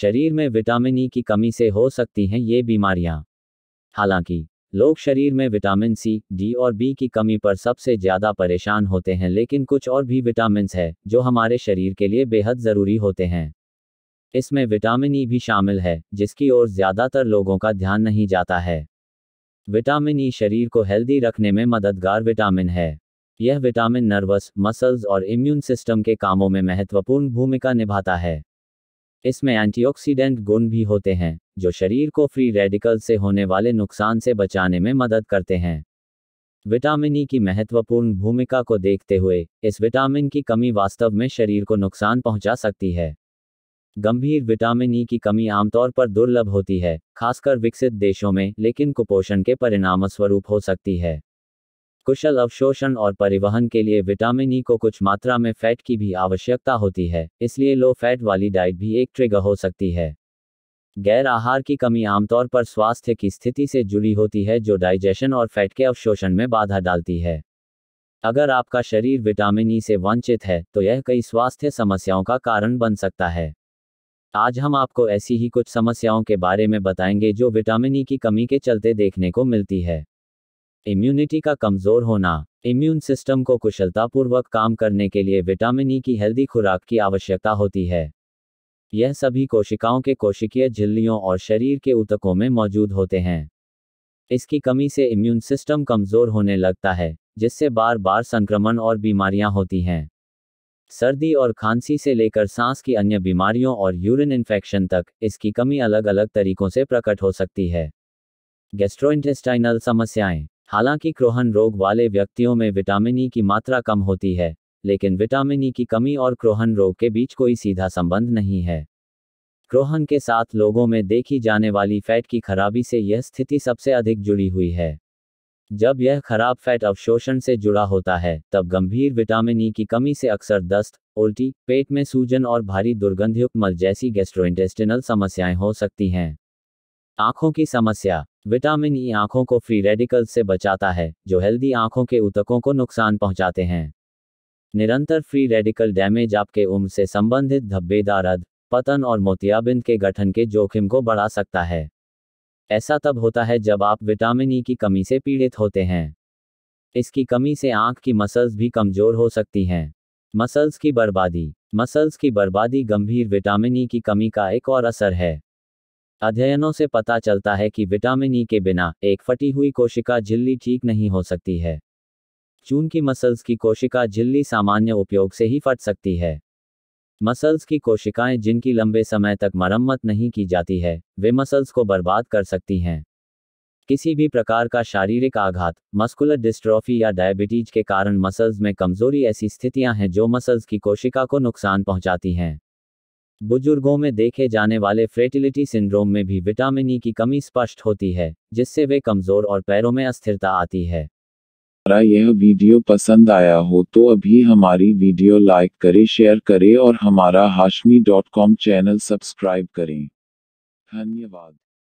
शरीर में vitamin E e की कमी से हो सकती हैं ये बीमारियां हालांकि लोग शरीर में विटामिन सी डी और बी की कमी पर सबसे ज्यादा परेशान होते हैं लेकिन कुछ और भी विटामिन है जो हमारे शरीर के लिए बेहद जरूरी होते हैं इसमें विटामिन ई e भी शामिल है जिसकी ओर ज्यादातर लोगों का ध्यान नहीं जाता है विटामिन ई e शरीर को हेल्दी रखने में मददगार विटामिन है यह विटामिन नर्वस मसल्स और इम्यून सिस्टम के कामों में महत्वपूर्ण भूमिका निभाता है इसमें एंटीऑक्सीडेंट गुण भी होते हैं जो शरीर को फ्री रेडिकल से होने वाले नुकसान से बचाने में मदद करते हैं विटामिन ई की महत्वपूर्ण भूमिका को देखते हुए इस विटामिन की कमी वास्तव में शरीर को नुकसान पहुंचा सकती है गंभीर विटामिन ई की कमी आमतौर पर दुर्लभ होती है खासकर विकसित देशों में लेकिन कुपोषण के परिणामस्वरूप हो सकती है कुशल अवशोषण और परिवहन के लिए विटामिन ई e को कुछ मात्रा में फैट की भी आवश्यकता होती है इसलिए लो फैट वाली डाइट भी एक ट्रिगर हो सकती है गैर आहार की कमी आमतौर पर स्वास्थ्य की स्थिति से जुड़ी होती है जो डाइजेशन और फैट के अवशोषण में बाधा डालती है अगर आपका शरीर विटामिन ई e से वंचित है तो यह कई स्वास्थ्य समस्याओं का कारण बन सकता है आज हम आपको ऐसी ही कुछ समस्याओं के बारे में बताएंगे जो विटामिन ई e की कमी के चलते देखने को मिलती है इम्यूनिटी का कमजोर होना इम्यून सिस्टम को कुशलतापूर्वक काम करने के लिए विटामिन ई e की हेल्दी खुराक की आवश्यकता होती है यह सभी कोशिकाओं के कोशिकीय झिल्लियों और शरीर के ऊतकों में मौजूद होते हैं इसकी कमी से इम्यून सिस्टम कमजोर होने लगता है जिससे बार बार संक्रमण और बीमारियां होती हैं सर्दी और खांसी से लेकर सांस की अन्य बीमारियों और यूरिन इन्फेक्शन तक इसकी कमी अलग अलग तरीकों से प्रकट हो सकती है गैस्ट्रोइंटेस्टाइनल समस्याएं हालांकि क्रोहन रोग वाले व्यक्तियों में विटामिन ई e की मात्रा कम होती है लेकिन विटामिन ई e की कमी और क्रोहन रोग के बीच कोई सीधा संबंध नहीं है क्रोहन के साथ लोगों में देखी जाने वाली फैट की खराबी से यह स्थिति सबसे अधिक जुड़ी हुई है जब यह खराब फैट अवशोषण से जुड़ा होता है तब गंभीर विटामिन ई e की कमी से अक्सर दस्त उल्टी पेट में सूजन और भारी दुर्गंधयुक्त मल जैसी गैस्ट्रोइंटेस्टिनल समस्याएं हो सकती हैं आंखों की समस्या विटामिन ई आंखों को फ्री रेडिकल से बचाता है जो हेल्दी आंखों के ऊतकों को नुकसान पहुंचाते हैं निरंतर फ्री रेडिकल डैमेज आपके उम्र से संबंधित धब्बेदार अध पतन और मोतियाबिंद के गठन के जोखिम को बढ़ा सकता है ऐसा तब होता है जब आप विटामिन ई e की कमी से पीड़ित होते हैं इसकी कमी से आंख की मसल्स भी कमजोर हो सकती हैं मसल्स की बर्बादी मसल्स की बर्बादी गंभीर विटामिन ई e की कमी का एक और असर है अध्ययनों से पता चलता है कि विटामिन ई e के बिना एक फटी हुई कोशिका झिल्ली ठीक नहीं हो सकती है चून की मसल्स की कोशिका झिल्ली सामान्य उपयोग से ही फट सकती है मसल्स की कोशिकाएं जिनकी लंबे समय तक मरम्मत नहीं की जाती है वे मसल्स को बर्बाद कर सकती हैं किसी भी प्रकार का शारीरिक आघात मस्कुलर डिस्ट्रॉफी या डायबिटीज के कारण मसल्स में कमजोरी ऐसी स्थितियां हैं जो मसल्स की कोशिका को नुकसान पहुंचाती हैं बुजुर्गों में देखे जाने वाले फ्रेटिलिटी सिंड्रोम में भी विटामिन ई e की कमी स्पष्ट होती है जिससे वे कमजोर और पैरों में अस्थिरता आती है हमारा यह वीडियो पसंद आया हो तो अभी हमारी वीडियो लाइक करें शेयर करें और हमारा Hashmi dot com channel subscribe करें धन्यवाद